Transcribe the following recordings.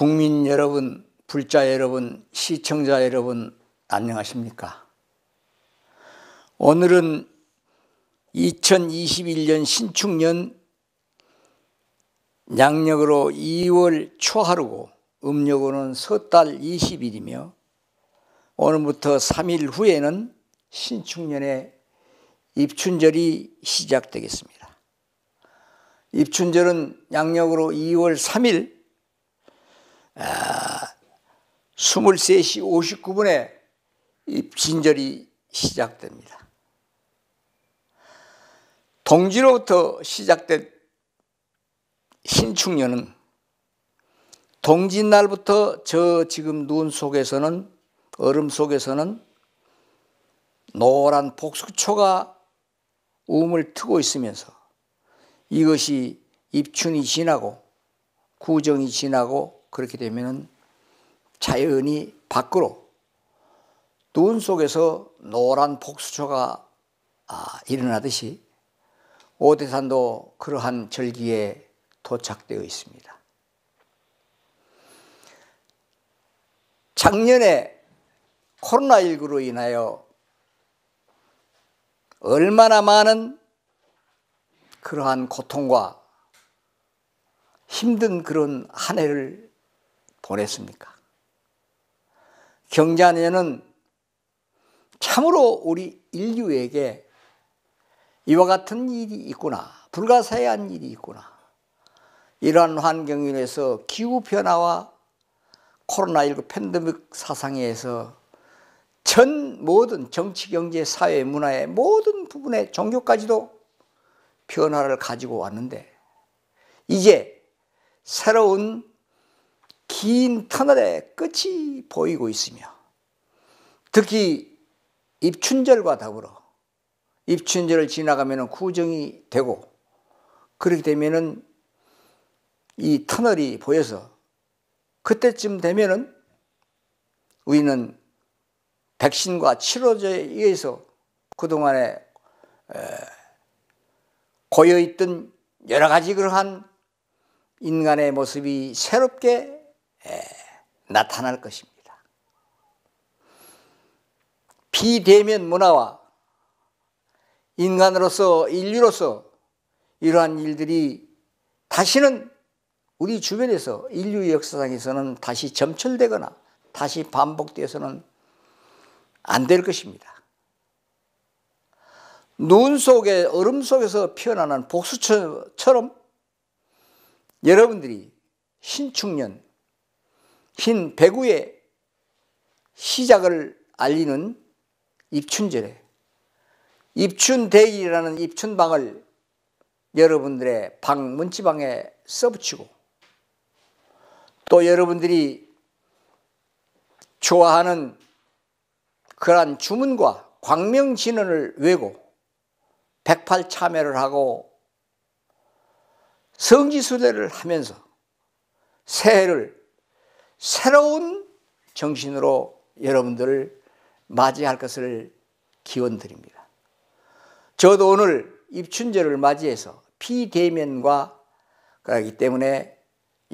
국민 여러분, 불자 여러분, 시청자 여러분, 안녕하십니까? 오늘은 2021년 신축년 양력으로 2월 초하루고 음력으로는 섣달 20일이며 오늘부터 3일 후에는 신축년의 입춘절이 시작되겠습니다. 입춘절은 양력으로 2월 3일 23시 59분에 이 진절이 시작됩니다. 동지로부터 시작된 신축년은 동지날부터저 지금 눈 속에서는 얼음 속에서는 노란 복수초가 움을 트고 있으면서 이것이 입춘이 지나고 구정이 지나고 그렇게 되면 자연이 밖으로 눈 속에서 노란 폭수초가 아, 일어나듯이 오대산도 그러한 절기에 도착되어 있습니다. 작년에 코로나19로 인하여 얼마나 많은 그러한 고통과 힘든 그런 한 해를 보냈습니까? 경자년은 참으로 우리 인류에게 이와 같은 일이 있구나. 불가사의한 일이 있구나. 이러한 환경 에서 기후변화와 코로나19 팬데믹 사상에서 전 모든 정치, 경제, 사회, 문화의 모든 부분의 종교까지도 변화를 가지고 왔는데 이제 새로운 긴 터널의 끝이 보이고 있으며 특히 입춘절과 더불어 입춘절을 지나가면 구정이 되고 그렇게 되면은 이 터널이 보여서 그때쯤 되면은 우리는 백신과 치료제에 의해서 그동안에 고여있던 여러 가지 그러한 인간의 모습이 새롭게 예, 나타날 것입니다. 비대면 문화와 인간으로서 인류로서 이러한 일들이 다시는 우리 주변에서 인류 역사상에서는 다시 점철되거나 다시 반복되어서는 안 될 것입니다. 눈 속에 얼음 속에서 피어나는 복수처럼 여러분들이 신축년 흰 배구의 시작을 알리는 입춘절에 입춘대일이라는 입춘방을 여러분들의 방 문지방에 써붙이고 또 여러분들이 좋아하는 그러한 주문과 광명진언을 외고 백팔참여를 하고 성지수대를 하면서 새해를 새로운 정신으로 여러분들을 맞이할 것을 기원 드립니다. 저도 오늘 입춘절을 맞이해서 비대면과 그러기 때문에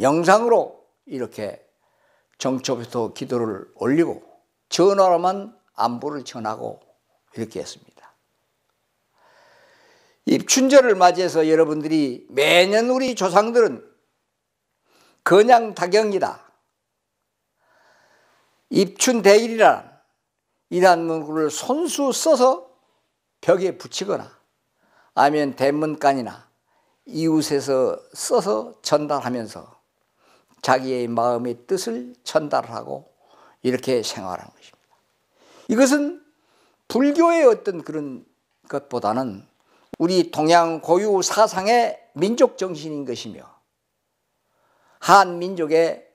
영상으로 이렇게 정초부터 기도를 올리고 전화로만 안부를 전하고 이렇게 했습니다. 입춘절을 맞이해서 여러분들이 매년 우리 조상들은 건양 다경이다. 입춘대일이란는 이단 문구를 손수 써서 벽에 붙이거나 아니면 대문간이나 이웃에서 써서 전달하면서 자기의 마음의 뜻을 전달하고 이렇게 생활한 것입니다. 이것은 불교의 어떤 그런 것보다는 우리 동양 고유 사상의 민족 정신인 것이며 한 민족의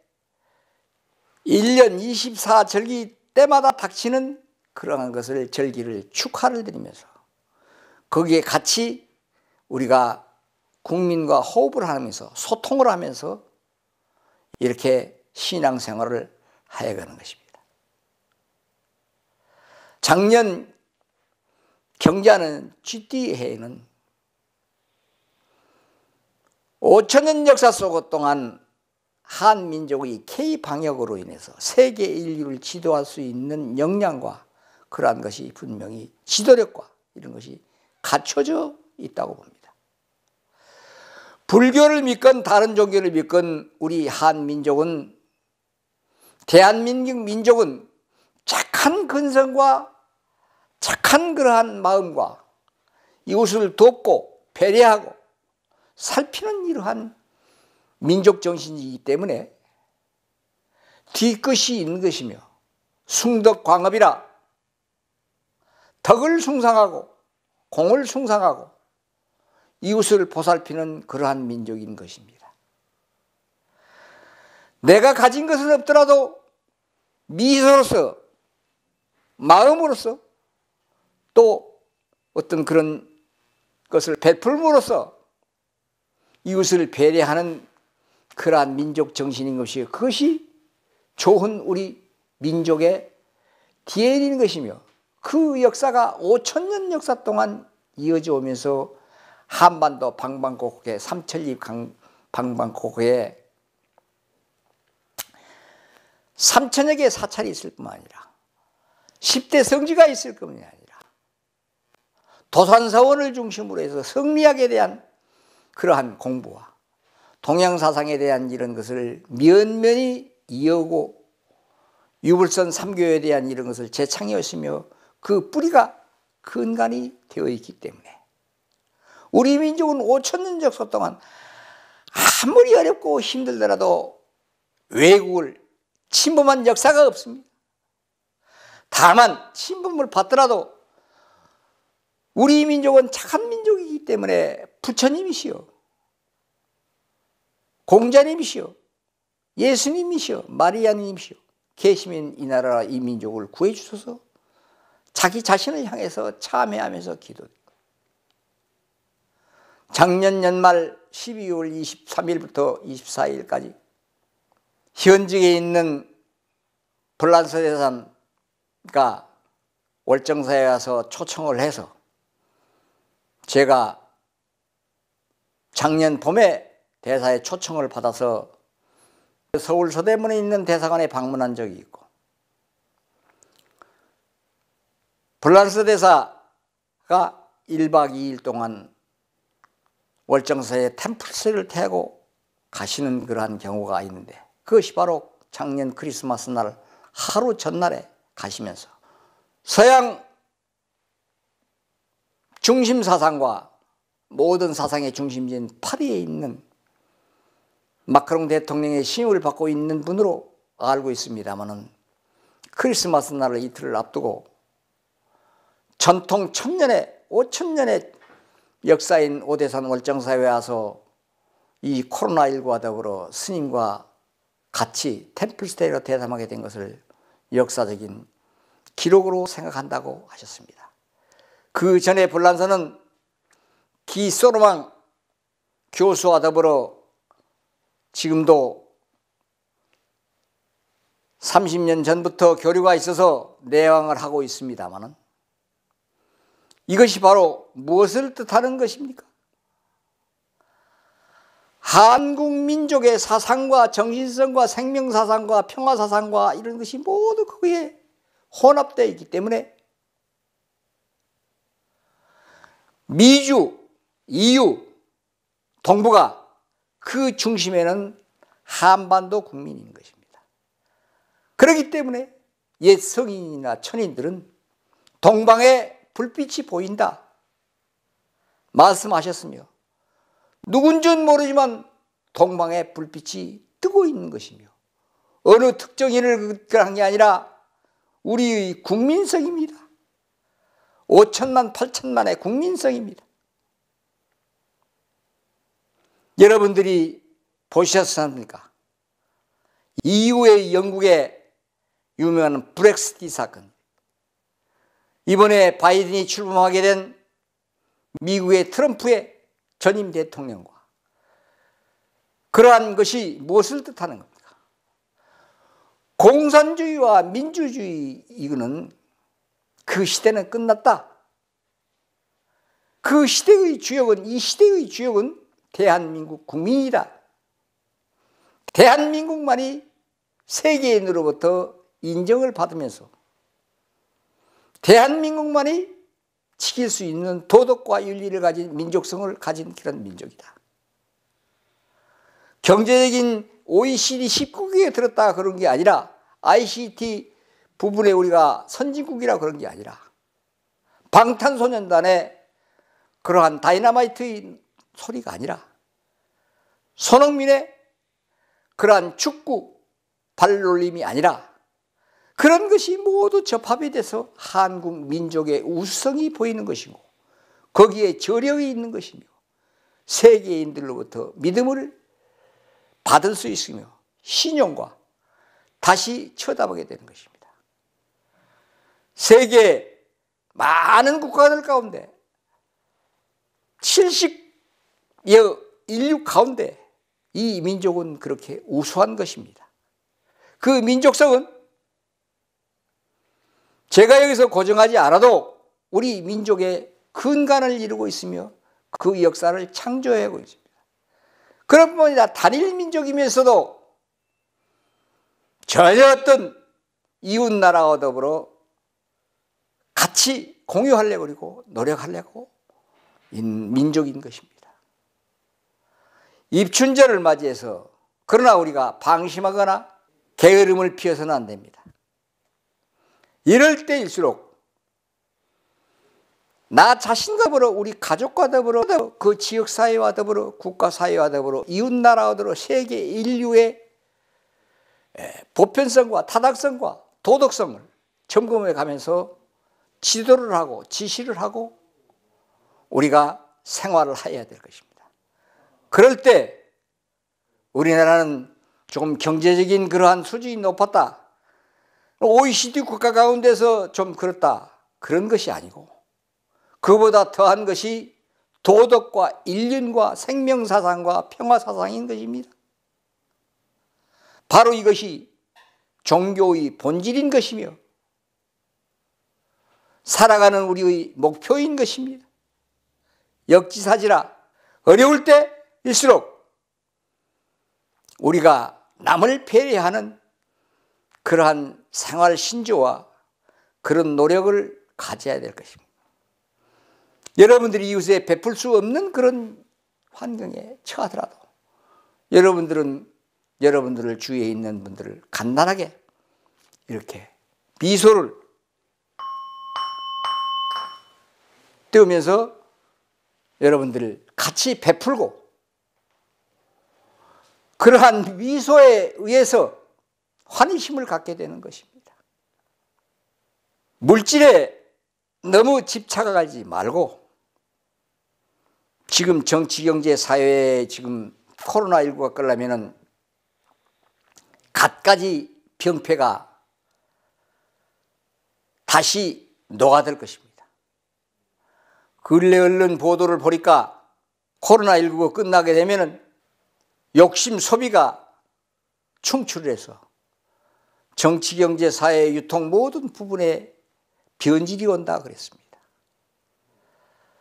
1년 24절기 때마다 닥치는 그러한 것을 절기를 축하를 드리면서 거기에 같이 우리가 국민과 호흡을 하면서 소통을 하면서 이렇게 신앙생활을 하여가는 것입니다. 작년 경제하는 GT 해에는 5천년 역사 속 동안 한민족의 K방역으로 인해서 세계 인류를 지도할 수 있는 역량과 그러한 것이 분명히 지도력과 이런 것이 갖춰져 있다고 봅니다. 불교를 믿건 다른 종교를 믿건 우리 한민족은 대한민국 민족은 착한 근성과 착한 그러한 마음과 이웃을 돕고 배려하고 살피는 이러한 민족 정신이기 때문에 뒤끝이 있는 것이며 숭덕광업이라 덕을 숭상하고 공을 숭상하고 이웃을 보살피는 그러한 민족인 것입니다. 내가 가진 것은 없더라도 미소로서 마음으로서 또 어떤 그런 것을 베풀므로써 이웃을 배려하는 그러한 민족 정신인 것이 그것이 좋은 우리 민족의 DNA인 것이며 그 역사가 5천년 역사 동안 이어져 오면서 한반도 방방곡곡에 삼천리 방방곡곡에 3천여 개의 사찰이 있을 뿐만 아니라 10대 성지가 있을 뿐만 아니라 도산사원을 중심으로 해서 성리학에 대한 그러한 공부와 동양 사상에 대한 이런 것을 면면히 이어고 유불선 삼교에 대한 이런 것을 재창의하시며그 뿌리가 근간이 되어 있기 때문에 우리 민족은 5천 년적사 동안 아무리 어렵고 힘들더라도 외국을 침범한 역사가 없습니다. 다만 침범을 받더라도 우리 민족은 착한 민족이기 때문에 부처님이시요 공자님이시여 예수님이시여 마리아님이시여 계시면 이 나라 이 민족을 구해 주소서 자기 자신을 향해서 참회하면서 기도했고 작년 연말 12월 23일부터 24일까지 현직에 있는 불란서 대산가 월정사에 가서 초청을 해서 제가 작년 봄에 대사의 초청을 받아서 서울 서대문에 있는 대사관에 방문한 적이 있고 불란스 대사가 1박 2일 동안 월정서에 템플스를 태고 가시는 그러한 경우가 있는데 그것이 바로 작년 크리스마스 날 하루 전날에 가시면서 서양 중심 사상과 모든 사상의 중심지인 파리에 있는 마카롱 대통령의 신임을 받고 있는 분으로 알고 있습니다만은 크리스마스 날을 이틀을 앞두고 전통 천년의 5천년의 역사인 오대산 월정사회에 와서 이 코로나19와 더불어 스님과 같이 템플스테이로 대담하게 된 것을 역사적인 기록으로 생각한다고 하셨습니다. 그 전에 불란서는 기소로망 교수와 더불어 지금도 30년 전부터 교류가 있어서 내왕을 하고 있습니다만은 이것이 바로 무엇을 뜻하는 것입니까? 한국 민족의 사상과 정신성과 생명사상과 평화사상과 이런 것이 모두 거기에 혼합되어 있기 때문에 미주, EU, 동북아 그 중심에는 한반도 국민인 것입니다. 그렇기 때문에 옛 성인이나 천인들은 동방에 불빛이 보인다 말씀하셨으며 누군지 모르지만 동방에 불빛이 뜨고 있는 것이며 어느 특정인을 그한 게 아니라 우리의 국민성입니다. 5천만 8천만의 국민성입니다. 여러분들이 보셨습니까 이후에 영국의 유명한 브렉시티 사건 이번에 바이든이 출범하게 된 미국의 트럼프의 전임 대통령과 그러한 것이 무엇을 뜻하는 겁니까? 공산주의와 민주주의 이거는 그 시대는 끝났다. 그 시대의 주역은 이 시대의 주역은 대한민국 국민이다. 대한민국만이 세계인으로부터 인정을 받으면서 대한민국만이 지킬 수 있는 도덕과 윤리를 가진 민족성을 가진 그런 민족이다. 경제적인 OECD 19개에 들었다 그런 게 아니라 ICT 부분에 우리가 선진국이라 그런 게 아니라 방탄소년단의 그러한 다이나마이트 소리가 아니라 손흥민의 그러한 축구 발놀림이 아니라 그런 것이 모두 접합이 돼서 한국 민족의 우수성이 보이는 것이고 거기에 저력이 있는 것이며 세계인들로부터 믿음을 받을 수 있으며 신용과 다시 쳐다보게 되는 것입니다. 세계 많은 국가들 가운데 예, 인류 가운데 이 민족은 그렇게 우수한 것입니다. 그 민족성은 제가 여기서 고정하지 않아도 우리 민족의 근간을 이루고 있으며 그 역사를 창조하고 있습니다. 그런 뿐만 아 단일 민족이면서도 전혀 어떤 이웃 나라와 더불어 같이 공유하려고 그리고 노력하려고 민족인 것입니다. 입춘절을 맞이해서 그러나 우리가 방심하거나 게으름을 피해서는 안 됩니다. 이럴 때일수록 나 자신과 더불어 우리 가족과 더불어 그 지역 사회와 더불어 국가 사회와 더불어 이웃 나라와 더불어 세계 인류의 보편성과 타당성과 도덕성을 점검해 가면서 지도를 하고 지시를 하고 우리가 생활을 해야 될 것입니다. 그럴 때 우리나라는 조금 경제적인 그러한 수준이 높았다. OECD 국가 가운데서 좀 그렇다. 그런 것이 아니고 그보다 더한 것이 도덕과 인륜과 생명사상과 평화사상인 것입니다. 바로 이것이 종교의 본질인 것이며 살아가는 우리의 목표인 것입니다. 역지사지라 어려울 때 일수록 우리가 남을 배려하는 그러한 생활 신조와 그런 노력을 가져야 될 것입니다. 여러분들이 이웃에 베풀 수 없는 그런 환경에 처하더라도 여러분들은 여러분들을 주위에 있는 분들을 간단하게 이렇게 미소를 띄우면서 여러분들을 같이 베풀고 그러한 미소에 의해서 환희 힘을 갖게 되는 것입니다. 물질에 너무 집착하지 말고 지금 정치, 경제, 사회에 지금 코로나19가 끌려면은 갖가지 병폐가 다시 녹아들 것입니다. 근래 얼른 보도를 보니까 코로나19가 끝나게 되면은 욕심 소비가 충출해서 정치, 경제, 사회, 유통 모든 부분에 변질이 온다 그랬습니다.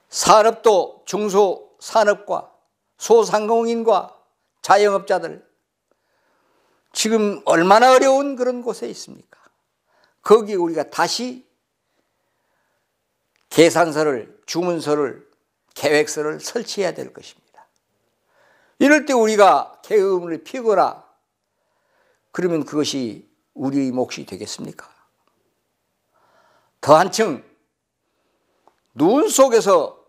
산업도 중소산업과 소상공인과 자영업자들 지금 얼마나 어려운 그런 곳에 있습니까? 거기 우리가 다시 계산서를, 주문서를, 계획서를 설치해야 될 것입니다. 이럴 때 우리가 개음을 피거나 그러면 그것이 우리의 몫이 되겠습니까? 더 한층 눈 속에서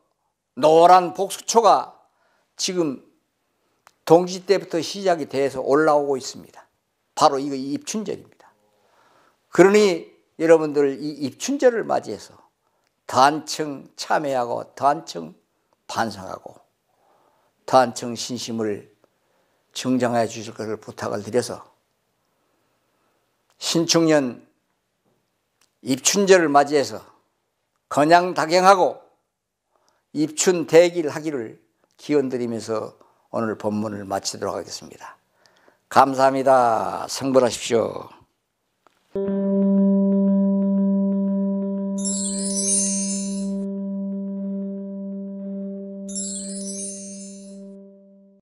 노란 복수초가 지금 동지 때부터 시작이 돼서 올라오고 있습니다. 바로 이거 입춘절입니다. 그러니 여러분들 이 입춘절을 맞이해서 단층 참회하고 단층 반성하고 단청 신심을 증장해 주실 것을 부탁을 드려서 신축년 입춘절을 맞이해서 건양다경하고 입춘 대기를 하기를 기원드리면서 오늘 본문을 마치도록 하겠습니다. 감사합니다. 성불하십시오.